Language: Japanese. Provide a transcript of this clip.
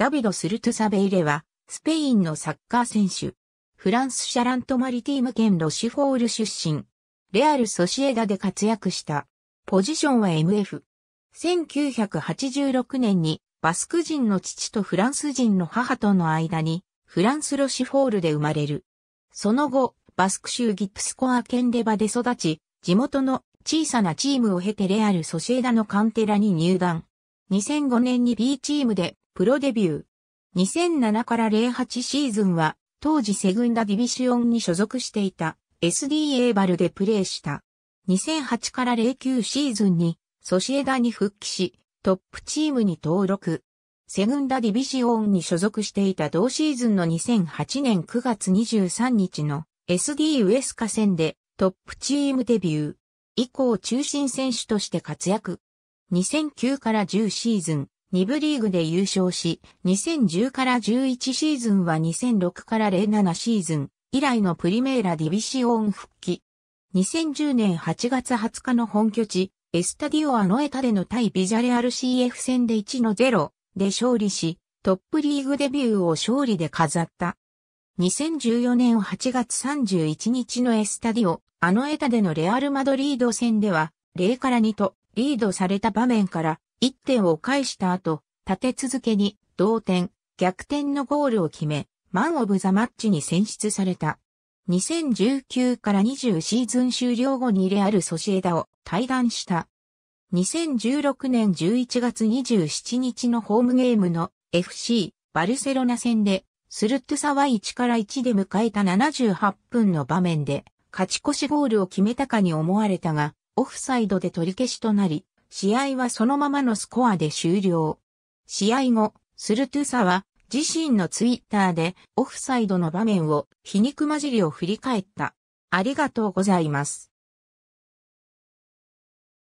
ダビド・スルトゥサベイレは、スペインのサッカー選手。フランス・シャラント・マリティーム県ロシフォール出身。レアル・ソシエダで活躍した。ポジションは MF。1986年にバスク人の父とフランス人の母との間にフランス・ロシフォールで生まれる。その後、バスク州ギプスコア県レバで育ち、地元の小さなチームを経てレアル・ソシエダのカンテラに入団。2005年に B チームでプロデビュー。2007から08シーズンは、当時セグンダディビシオンに所属していた SDA バルでプレーした。2008から09シーズンにソシエダに復帰し、トップチームに登録。セグンダディビシオンに所属していた同シーズンの2008年9月23日の SD ウエスカ戦でトップチームデビュー。以降中心選手として活躍。2009から10シーズン、2部リーグで優勝し、2010から11シーズンは2006から07シーズン以来のプリメーラディビシオン復帰。2010年8月20日の本拠地、エスタディオアノエタでの対ビジャレアル CF 戦で1の0で勝利し、トップリーグデビューを勝利で飾った。2014年8月31日のエスタディオ、アノエタでのレアル・マドリード戦では、0から2とリードされた場面から1点を返した後、立て続けに同点、逆転のゴールを決め、マンオブザマッチに選出された。2019から20シーズン終了後にレアル・ソシエダを退団した。2016年11月27日のホームゲームの FC バルセロナ戦でスルットサは1から1で迎えた78分の場面で勝ち越しゴールを決めたかに思われたがオフサイドで取り消しとなり試合はそのままのスコアで終了。試合後、スルトゥサは自身のツイッターでオフサイドの場面を皮肉交じりを振り返った。ありがとうございます。